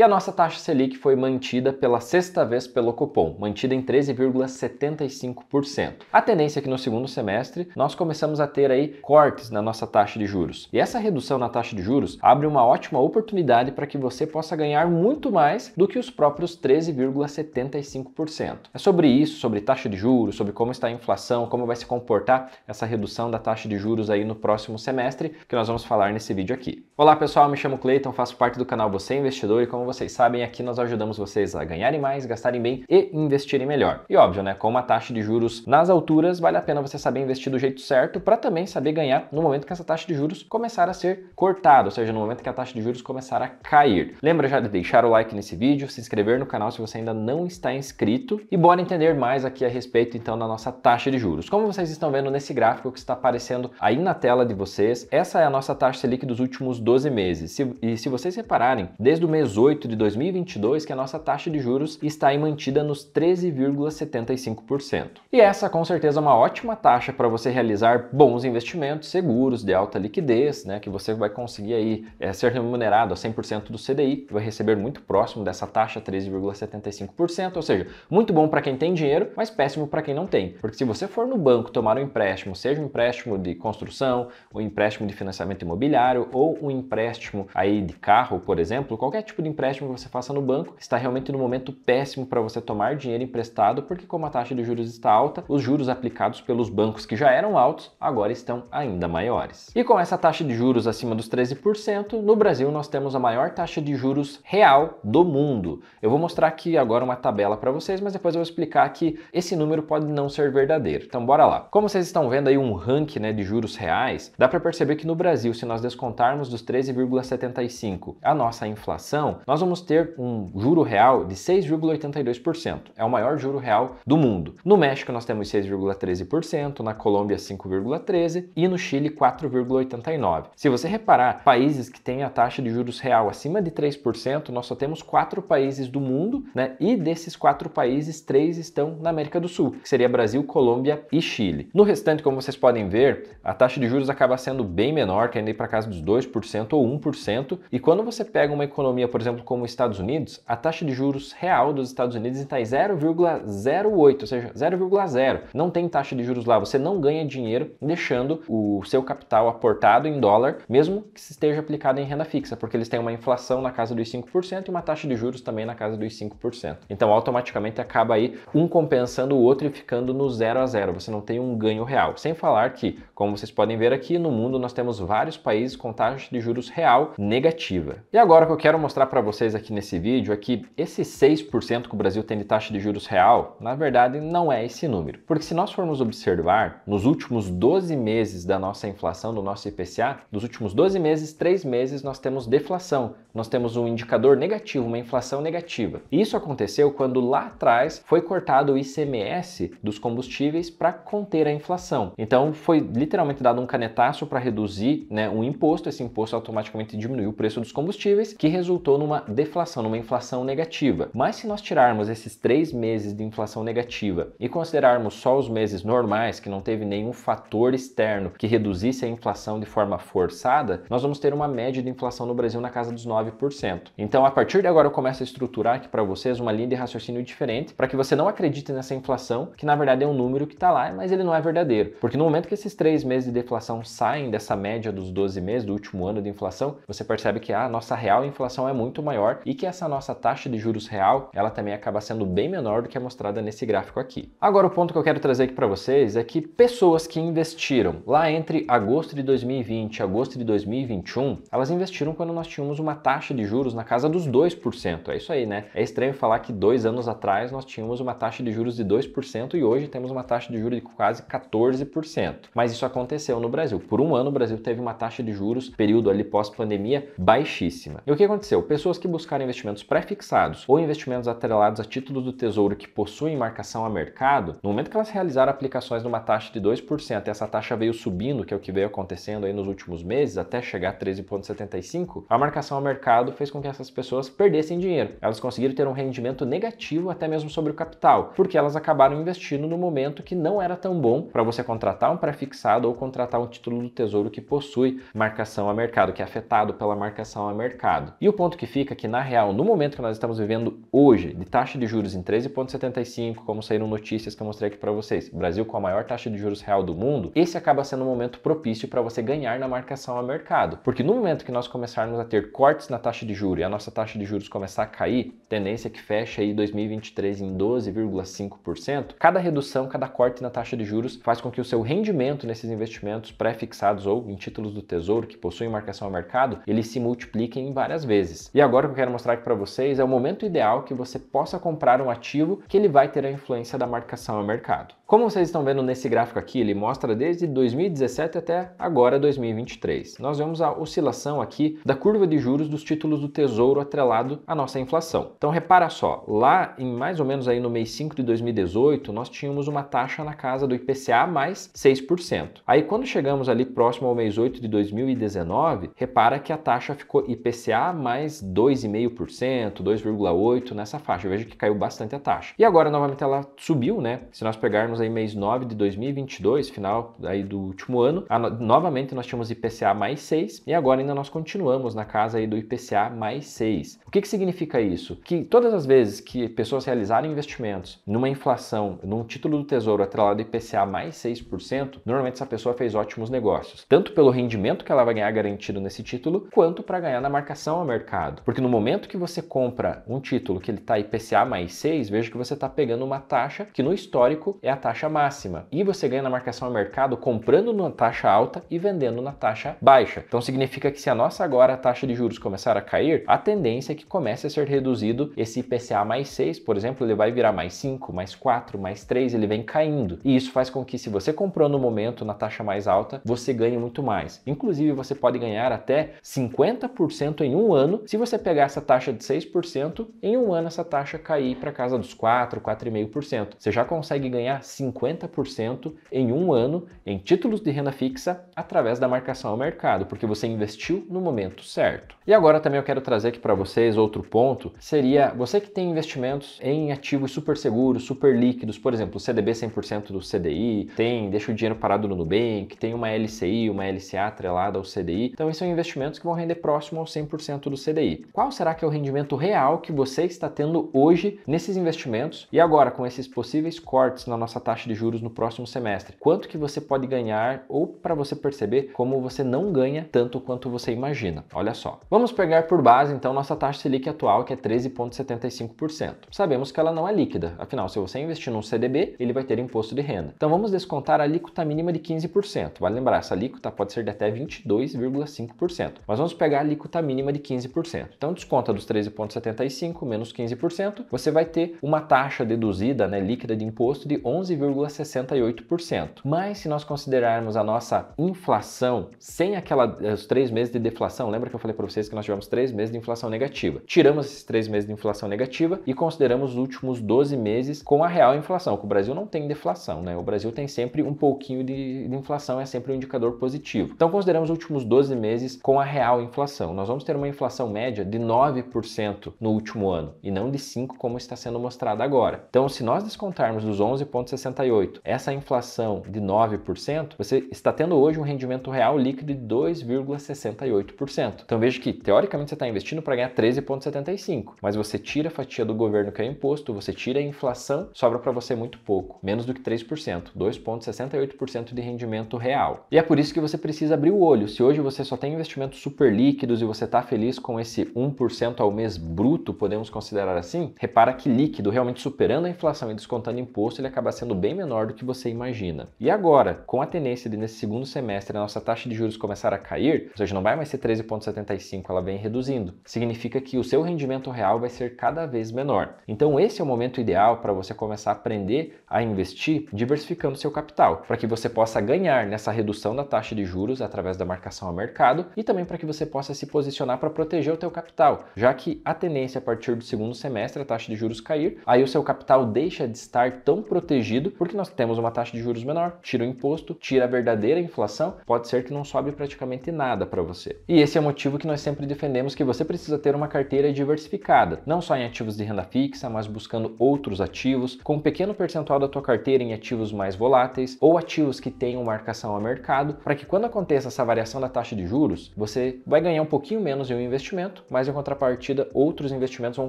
E a nossa taxa Selic foi mantida pela sexta vez pelo Copom, mantida em 13,75%. A tendência é que no segundo semestre nós começamos a ter aí cortes na nossa taxa de juros. E essa redução na taxa de juros abre uma ótima oportunidade para que você possa ganhar muito mais do que os próprios 13,75%. É sobre isso, sobre taxa de juros, sobre como está a inflação, como vai se comportar essa redução da taxa de juros aí no próximo semestre, que nós vamos falar nesse vídeo aqui. Olá pessoal, me chamo Cleiton, faço parte do canal Você é Investidor e como vocês sabem, aqui nós ajudamos vocês a ganharem mais, gastarem bem e investirem melhor. E óbvio, né, com uma taxa de juros nas alturas, vale a pena você saber investir do jeito certo para também saber ganhar no momento que essa taxa de juros começar a ser cortada, ou seja, no momento que a taxa de juros começar a cair. Lembra já de deixar o like nesse vídeo, se inscrever no canal se você ainda não está inscrito e bora entender mais aqui a respeito então da nossa taxa de juros. Como vocês estão vendo nesse gráfico que está aparecendo aí na tela de vocês, essa é a nossa taxa Selic dos últimos 12 meses. Se, e se vocês repararem, desde o mês 8 de 2022 que a nossa taxa de juros está aí mantida nos 13,75%. E essa com certeza é uma ótima taxa para você realizar bons investimentos seguros de alta liquidez, né, que você vai conseguir aí é, ser remunerado a 100% do CDI, vai receber muito próximo dessa taxa 13,75%, ou seja, muito bom para quem tem dinheiro, mas péssimo para quem não tem. Porque se você for no banco tomar um empréstimo, seja um empréstimo de construção, um empréstimo de financiamento imobiliário ou um empréstimo aí de carro, por exemplo, qualquer tipo de empréstimo que você faça no banco está realmente no momento péssimo para você tomar dinheiro emprestado, porque como a taxa de juros está alta, os juros aplicados pelos bancos que já eram altos agora estão ainda maiores. E com essa taxa de juros acima dos 13%, no Brasil nós temos a maior taxa de juros real do mundo. Eu vou mostrar aqui agora uma tabela para vocês, mas depois eu vou explicar que esse número pode não ser verdadeiro. Então bora lá. Como vocês estão vendo aí um ranking né, de juros reais, dá para perceber que no Brasil, se nós descontarmos dos 13,75 a nossa inflação, nós vamos ter um juro real de 6,82%. É o maior juro real do mundo. No México nós temos 6,13%, na Colômbia 5,13% e no Chile 4,89%. Se você reparar, países que têm a taxa de juros real acima de 3%, nós só temos quatro países do mundo, né? E desses quatro países, três estão na América do Sul, que seria Brasil, Colômbia e Chile. No restante, como vocês podem ver, a taxa de juros acaba sendo bem menor, que ainda para casa dos 2%. 0,5% ou 1%. E quando você pega uma economia, por exemplo, como os Estados Unidos, a taxa de juros real dos Estados Unidos está em 0,08, ou seja, 0,0. Não tem taxa de juros lá, você não ganha dinheiro deixando o seu capital aportado em dólar, mesmo que esteja aplicado em renda fixa, porque eles têm uma inflação na casa dos 5% e uma taxa de juros também na casa dos 5%. Então, automaticamente acaba aí um compensando o outro e ficando no 0 a 0. Você não tem um ganho real. Sem falar que, como vocês podem ver aqui, no mundo nós temos vários países com taxa de de juros real negativa. E agora o que eu quero mostrar para vocês aqui nesse vídeo é que esse 6% que o Brasil tem de taxa de juros real, na verdade não é esse número. Porque se nós formos observar, nos últimos 12 meses da nossa inflação, do nosso IPCA, dos últimos 12 meses, 3 meses nós temos deflação. Nós temos um indicador negativo, uma inflação negativa. E isso aconteceu quando lá atrás foi cortado o ICMS dos combustíveis para conter a inflação. Então foi literalmente dado um canetaço para reduzir né, um imposto, esse imposto automaticamente diminuiu o preço dos combustíveis, que resultou numa deflação, numa inflação negativa. Mas se nós tirarmos esses três meses de inflação negativa e considerarmos só os meses normais, que não teve nenhum fator externo que reduzisse a inflação de forma forçada, nós vamos ter uma média de inflação no Brasil na casa dos 9%. Então, a partir de agora, eu começo a estruturar aqui para vocês uma linha de raciocínio diferente para que você não acredite nessa inflação, que na verdade é um número que está lá, mas ele não é verdadeiro. Porque no momento que esses três meses de deflação saem dessa média dos 12 meses do último ano de inflação, você percebe que a ah, nossa real inflação é muito maior e que essa nossa taxa de juros real, ela também acaba sendo bem menor do que é mostrada nesse gráfico aqui. Agora o ponto que eu quero trazer aqui para vocês é que pessoas que investiram lá entre agosto de 2020 e agosto de 2021, elas investiram quando nós tínhamos uma taxa de juros na casa dos 2%. É isso aí, né? É estranho falar que dois anos atrás nós tínhamos uma taxa de juros de 2% e hoje temos uma taxa de juros de quase 14%. Mas isso aconteceu no Brasil. Por um ano o Brasil teve uma taxa de juros período ali pós-pandemia baixíssima. E o que aconteceu? Pessoas que buscaram investimentos pré-fixados ou investimentos atrelados a títulos do Tesouro que possuem marcação a mercado, no momento que elas realizaram aplicações numa taxa de 2%, e essa taxa veio subindo, que é o que veio acontecendo aí nos últimos meses, até chegar a 13,75, a marcação a mercado fez com que essas pessoas perdessem dinheiro. Elas conseguiram ter um rendimento negativo até mesmo sobre o capital, porque elas acabaram investindo no momento que não era tão bom para você contratar um pré-fixado ou contratar um título do Tesouro que possui marcação a mercado mercado que é afetado pela marcação a mercado. E o ponto que fica é que, na real, no momento que nós estamos vivendo hoje, de taxa de juros em 13,75, como saíram notícias que eu mostrei aqui para vocês, Brasil com a maior taxa de juros real do mundo, esse acaba sendo um momento propício para você ganhar na marcação a mercado. Porque no momento que nós começarmos a ter cortes na taxa de juros e a nossa taxa de juros começar a cair, tendência que fecha aí 2023 em 12,5%, cada redução, cada corte na taxa de juros faz com que o seu rendimento nesses investimentos pré-fixados ou em títulos do tesouro que possuem marcação marcação ao mercado, ele se multiplica em várias vezes. E agora o que eu quero mostrar aqui para vocês é o momento ideal que você possa comprar um ativo que ele vai ter a influência da marcação ao mercado. Como vocês estão vendo nesse gráfico aqui, ele mostra desde 2017 até agora 2023. Nós vemos a oscilação aqui da curva de juros dos títulos do Tesouro atrelado à nossa inflação. Então repara só, lá em mais ou menos aí no mês 5 de 2018, nós tínhamos uma taxa na casa do IPCA mais 6%. Aí quando chegamos ali próximo ao mês 8 de 2019, repara que a taxa ficou IPCA mais 2,5%, 2,8% nessa faixa. Veja que caiu bastante a taxa. E agora, novamente, ela subiu, né? Se nós pegarmos aí mês 9 de 2022, final aí do último ano, a, novamente nós tínhamos IPCA mais 6 e agora ainda nós continuamos na casa aí do IPCA mais 6. O que, que significa isso? Que todas as vezes que pessoas realizarem investimentos numa inflação, num título do tesouro atrelado IPCA mais 6%, normalmente essa pessoa fez ótimos negócios, tanto pelo rendimento que ela vai ganhar garantido garantido nesse título, quanto para ganhar na marcação a mercado. Porque no momento que você compra um título que ele está IPCA mais 6, veja que você está pegando uma taxa que no histórico é a taxa máxima. E você ganha na marcação a mercado comprando na taxa alta e vendendo na taxa baixa. Então significa que se a nossa agora a taxa de juros começar a cair, a tendência é que comece a ser reduzido esse IPCA mais 6, por exemplo, ele vai virar mais 5, mais 4, mais 3, ele vem caindo. E isso faz com que se você comprou no momento na taxa mais alta, você ganhe muito mais. Inclusive você pode ganhar ganhar até 50% em um ano. Se você pegar essa taxa de 6%, em um ano essa taxa cair para casa dos 4, 4,5%. Você já consegue ganhar 50% em um ano em títulos de renda fixa através da marcação ao mercado, porque você investiu no momento certo. E agora também eu quero trazer aqui para vocês outro ponto, seria você que tem investimentos em ativos super seguros, super líquidos, por exemplo, CDB 100% do CDI, tem, deixa o dinheiro parado no Nubank, tem uma LCI, uma LCA atrelada ao CDI. Então, esses são é investimentos que vão render próximo ao 100% do CDI. Qual será que é o rendimento real que você está tendo hoje nesses investimentos? E agora, com esses possíveis cortes na nossa taxa de juros no próximo semestre, quanto que você pode ganhar ou para você perceber como você não ganha tanto quanto você imagina? Olha só. Vamos pegar por base, então, nossa taxa Selic atual, que é 13,75%. Sabemos que ela não é líquida, afinal, se você investir num CDB, ele vai ter imposto de renda. Então, vamos descontar a alíquota mínima de 15%. Vale lembrar, essa alíquota pode ser de até 22,5%. 5%. Mas vamos pegar a alíquota mínima de 15%. Então desconta dos 13,75 menos 15%, você vai ter uma taxa deduzida, né, líquida de imposto de 11,68%. Mas se nós considerarmos a nossa inflação sem aquela os três meses de deflação, lembra que eu falei para vocês que nós tivemos três meses de inflação negativa? Tiramos esses três meses de inflação negativa e consideramos os últimos 12 meses com a real inflação, que o Brasil não tem deflação, né? O Brasil tem sempre um pouquinho de, de inflação, é sempre um indicador positivo. Então consideramos os últimos 12 meses com a real inflação. Nós vamos ter uma inflação média de 9% no último ano e não de 5% como está sendo mostrado agora. Então, se nós descontarmos dos 11,68 essa inflação de 9%, você está tendo hoje um rendimento real líquido de 2,68%. Então, veja que, teoricamente, você está investindo para ganhar 13,75%, mas você tira a fatia do governo que é imposto, você tira a inflação, sobra para você muito pouco, menos do que 3%, 2,68% de rendimento real. E é por isso que você precisa abrir o olho. Se hoje você só tem investimentos super líquidos e você está feliz com esse 1% ao mês bruto, podemos considerar assim, repara que líquido, realmente superando a inflação e descontando imposto, ele acaba sendo bem menor do que você imagina. E agora, com a tendência de nesse segundo semestre a nossa taxa de juros começar a cair, ou seja, não vai mais ser 13,75, ela vem reduzindo, significa que o seu rendimento real vai ser cada vez menor. Então, esse é o momento ideal para você começar a aprender a investir diversificando seu capital, para que você possa ganhar nessa redução da taxa de juros através da marcação americana. mercado mercado e também para que você possa se posicionar para proteger o teu capital, já que a tendência a partir do segundo semestre a taxa de juros cair, aí o seu capital deixa de estar tão protegido porque nós temos uma taxa de juros menor, tira o imposto, tira a verdadeira inflação, pode ser que não sobe praticamente nada para você. E esse é o motivo que nós sempre defendemos que você precisa ter uma carteira diversificada, não só em ativos de renda fixa, mas buscando outros ativos, com um pequeno percentual da tua carteira em ativos mais voláteis ou ativos que tenham marcação a mercado, para que quando aconteça essa variação da taxa de juros, você vai ganhar um pouquinho menos em um investimento, mas em contrapartida, outros investimentos vão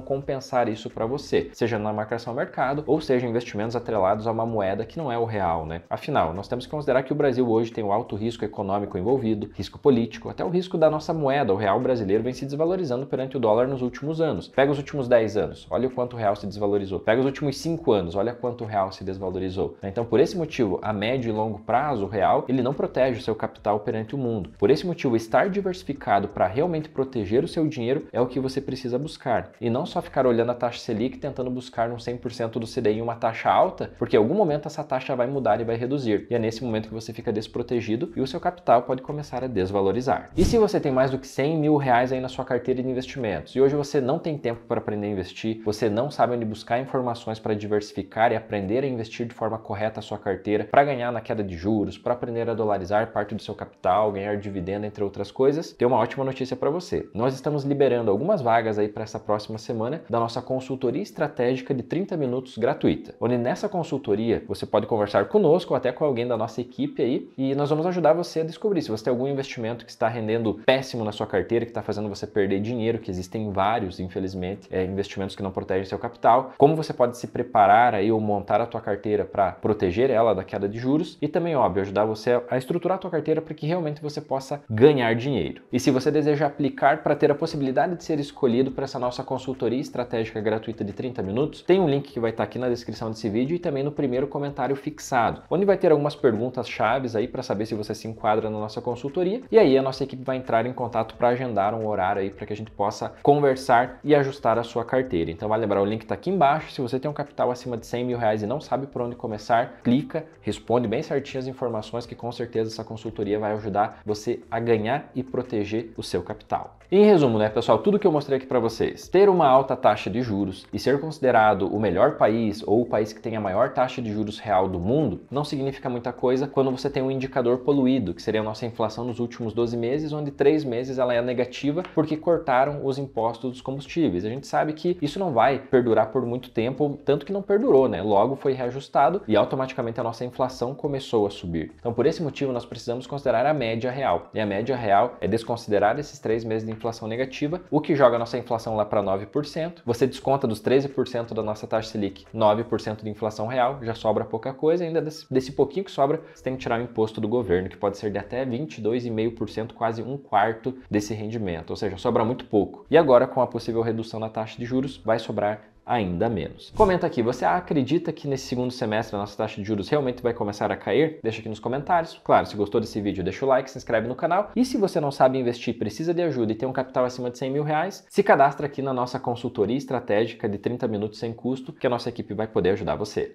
compensar isso para você, seja na marcação ao mercado ou seja investimentos atrelados a uma moeda que não é o real, né? Afinal, nós temos que considerar que o Brasil hoje tem um alto risco econômico envolvido, risco político, até o risco da nossa moeda, o real brasileiro vem se desvalorizando perante o dólar nos últimos anos. Pega os últimos 10 anos, olha o quanto o real se desvalorizou. Pega os últimos 5 anos, olha quanto o real se desvalorizou. Então, por esse motivo, a médio e longo prazo, o real, ele não protege o seu capital perante o mundo. Por esse motivo, o estar diversificado para realmente proteger o seu dinheiro é o que você precisa buscar. E não só ficar olhando a taxa Selic tentando buscar um 100% do CDI em uma taxa alta, porque em algum momento essa taxa vai mudar e vai reduzir. E é nesse momento que você fica desprotegido e o seu capital pode começar a desvalorizar. E se você tem mais do que 100 mil reais aí na sua carteira de investimentos e hoje você não tem tempo para aprender a investir, você não sabe onde buscar informações para diversificar e aprender a investir de forma correta a sua carteira, para ganhar na queda de juros, para aprender a dolarizar parte do seu capital, ganhar dividendo, entre outras coisas, tenho uma ótima notícia para você. Nós estamos liberando algumas vagas aí para essa próxima semana da nossa consultoria estratégica de 30 minutos gratuita, onde nessa consultoria você pode conversar conosco ou até com alguém da nossa equipe aí e nós vamos ajudar você a descobrir se você tem algum investimento que está rendendo péssimo na sua carteira, que está fazendo você perder dinheiro, que existem vários, infelizmente, é, investimentos que não protegem seu capital, como você pode se preparar aí ou montar a tua carteira para proteger ela da queda de juros e também, óbvio, ajudar você a estruturar a tua carteira para que realmente você possa ganhar ganhar dinheiro. E se você deseja aplicar para ter a possibilidade de ser escolhido para essa nossa consultoria estratégica gratuita de 30 minutos, tem um link que vai estar tá aqui na descrição desse vídeo e também no primeiro comentário fixado, onde vai ter algumas perguntas chaves aí para saber se você se enquadra na nossa consultoria. E aí a nossa equipe vai entrar em contato para agendar um horário aí para que a gente possa conversar e ajustar a sua carteira. Então vai lembrar o link está aqui embaixo. Se você tem um capital acima de 100 mil reais e não sabe por onde começar, clica, responde bem certinho as informações que com certeza essa consultoria vai ajudar você a ganhar ganhar e proteger o seu capital. Em resumo, né, pessoal, tudo que eu mostrei aqui para vocês, ter uma alta taxa de juros e ser considerado o melhor país ou o país que tem a maior taxa de juros real do mundo, não significa muita coisa quando você tem um indicador poluído, que seria a nossa inflação nos últimos 12 meses, onde três meses ela é negativa porque cortaram os impostos dos combustíveis. A gente sabe que isso não vai perdurar por muito tempo, tanto que não perdurou, né? Logo foi reajustado e automaticamente a nossa inflação começou a subir. Então, por esse motivo, nós precisamos considerar a média real. E a média média real é desconsiderar esses três meses de inflação negativa, o que joga a nossa inflação lá para 9%. Você desconta dos 13% da nossa taxa Selic, 9% de inflação real, já sobra pouca coisa, ainda desse, desse pouquinho que sobra, você tem que tirar o imposto do governo, que pode ser de até 22,5%, quase um quarto desse rendimento, ou seja, sobra muito pouco. E agora, com a possível redução na taxa de juros, vai sobrar ainda menos. Comenta aqui, você acredita que nesse segundo semestre a nossa taxa de juros realmente vai começar a cair? Deixa aqui nos comentários. Claro, se gostou desse vídeo, deixa o like, se inscreve no canal. E se você não sabe investir, precisa de ajuda e tem um capital acima de 100 mil reais, se cadastra aqui na nossa consultoria estratégica de 30 minutos sem custo, que a nossa equipe vai poder ajudar você.